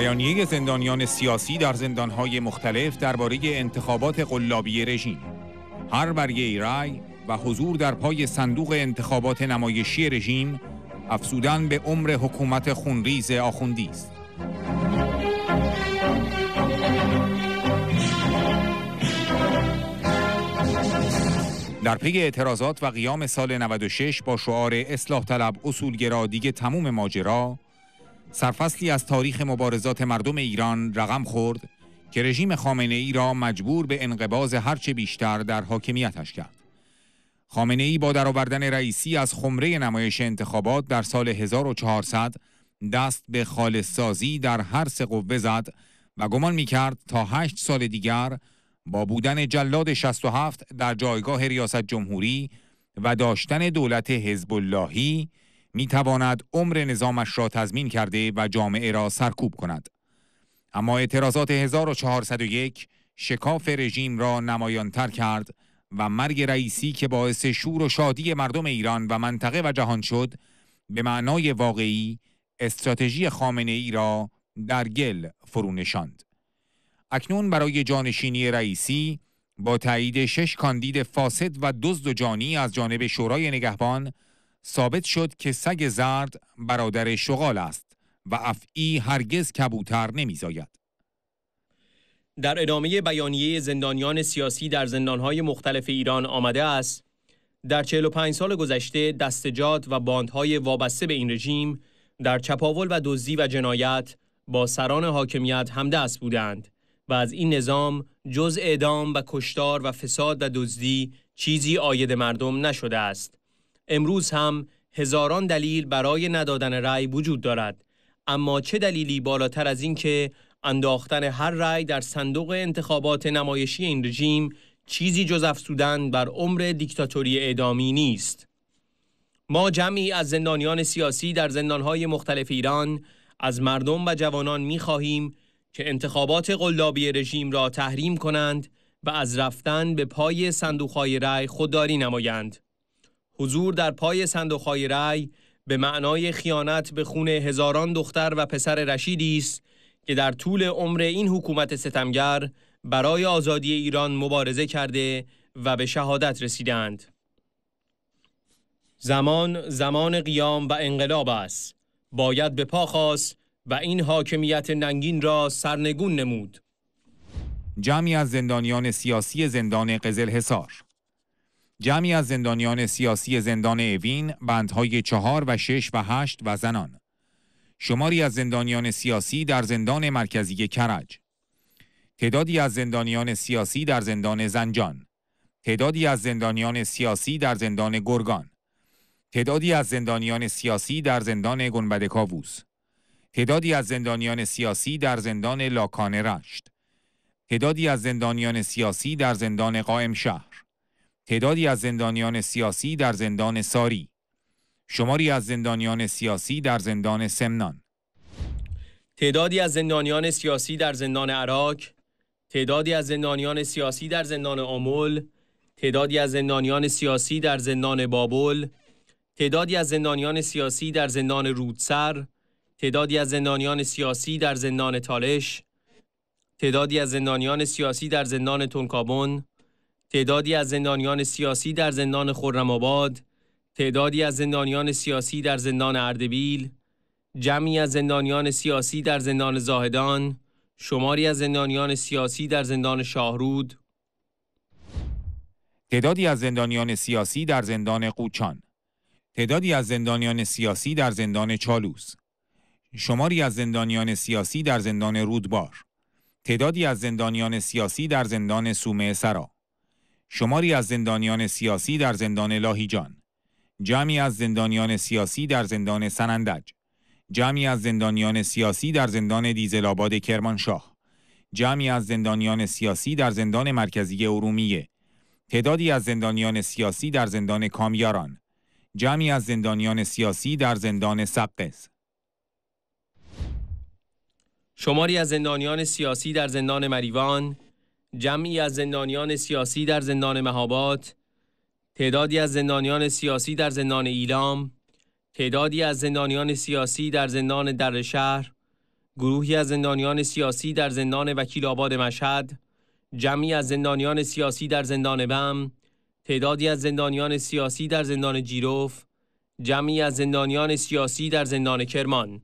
بیانیه زندانیان سیاسی در زندانهای مختلف درباره انتخابات قلابی رژیم هر برگه رای و حضور در پای صندوق انتخابات نمایشی رژیم افزودن به عمر حکومت خونریز آخوندی است در پی اعتراضات و قیام سال 96 با شعار اصلاح طلب اصولگرا دیگه تموم ماجرا سرفصلی از تاریخ مبارزات مردم ایران رقم خورد که رژیم خامنه ای را مجبور به انقباز هرچه بیشتر در حاکمیتش کرد. خامنه ای با درآوردن رئیسی از خمره نمایش انتخابات در سال 1400 دست به خالصسازی در هر سه قوه زد و گمان می کرد تا هشت سال دیگر با بودن جلاد 67 در جایگاه ریاست جمهوری و داشتن دولت حزب اللهی می تواند عمر نظامش را تضمین کرده و جامعه را سرکوب کند. اما اعتراضات 1401 شکاف رژیم را نمایان تر کرد و مرگ رئیسی که باعث شور و شادی مردم ایران و منطقه و جهان شد به معنای واقعی استراتژی خامنه ای را در گل فرو نشاند. اکنون برای جانشینی رئیسی با تایید شش کاندید فاسد و دزد و جانی از جانب شورای نگهبان ثابت شد که سگ زرد برادر شغال است و افعی هرگز کبوتر نمیزاید. در ادامه بیانیه زندانیان سیاسی در زندانهای مختلف ایران آمده است در 45 سال گذشته دستجات و باندهای وابسته به این رژیم در چپاول و دزدی و جنایت با سران حاکمیت همدست بودند و از این نظام جز اعدام و کشتار و فساد و دزدی چیزی آید مردم نشده است امروز هم هزاران دلیل برای ندادن رأی وجود دارد اما چه دلیلی بالاتر از این که انداختن هر رأی در صندوق انتخابات نمایشی این رژیم چیزی جز افسودن بر عمر دیکتاتوری اعدامی نیست ما جمعی از زندانیان سیاسی در زندانهای مختلف ایران از مردم و جوانان می خواهیم که انتخابات قلابی رژیم را تحریم کنند و از رفتن به پای صندوقهای رأی خودداری نمایند. حضور در پای صندوقهای رأی به معنای خیانت به خون هزاران دختر و پسر رشیدی است که در طول عمر این حکومت ستمگر برای آزادی ایران مبارزه کرده و به شهادت رسیدند. زمان زمان قیام و انقلاب است. باید به پا خواست و این حاکمیت ننگین را سرنگون نمود. جمعی از زندانیان سیاسی زندان قزل حصار جمعی از زندانیان سیاسی زندان اوین بندهای چهار و شش و هشت و زنان شماری از زندانیان سیاسی در زندان مرکزی کرج تعدادی از زندانیان سیاسی در زندان زنجان تعدادی از زندانیان سیاسی در زندان گرگان تعدادی از زندانیان سیاسی در زندان گنبد کاووس تعدادی از زندانیان سیاسی در زندان لاکان رشت تعدادی از زندانیان سیاسی در زندان قائم شهر تعدادی از زندانیان سیاسی در زندان ساری شماری از زندانیان سیاسی در زندان سمنان تعدادی از زندانیان سیاسی در زندان عراق تعدادی از زندانیان سیاسی در زندان آمل تعدادی از زندانیان سیاسی در زندان بابل تعدادی از زندانیان سیاسی در زندان رودسر تعدادی از زندانیان سیاسی در زندان تالش تعدادی از زندانیان سیاسی در زندان تونکابون تعدادی از زندانیان سیاسی در زندان خرم‌آباد، تعدادی از زندانیان سیاسی در زندان اردبیل، جمعی از زندانیان سیاسی در زندان زاهدان، شماری از زندانیان سیاسی در زندان شاهرود، تعدادی از زندانیان سیاسی در زندان قوچان، تعدادی از زندانیان سیاسی در زندان چالوس، شماری از زندانیان سیاسی در زندان رودبار، تعدادی از زندانیان سیاسی در زندان سومه سرا، شماری از زندانیان سیاسی در زندان لاهیجان جمعی از زندانیان سیاسی در زندان سنندج جمعی از زندانیان سیاسی در زندان دیزلاباد کرمانشاه جمعی از زندانیان سیاسی در زندان مرکزی ارومیه تعدادی از زندانیان سیاسی در زندان کامیاران جمعی از زندانیان سیاسی در زندان سقز شماری از زندانیان سیاسی در زندان مریوان جمعی از زندانیان سیاسی در زندان مهابات تعدادی از زندانیان سیاسی در زندان ایلام تعدادی از زندانیان سیاسی در زندان در شهر گروهی از زندانیان سیاسی در زندان وکیل آباد مشهد جمعی از زندانیان سیاسی در زندان بم تعدادی از زندانیان سیاسی در زندان جیروف جمعی از زندانیان سیاسی در زندان کرمان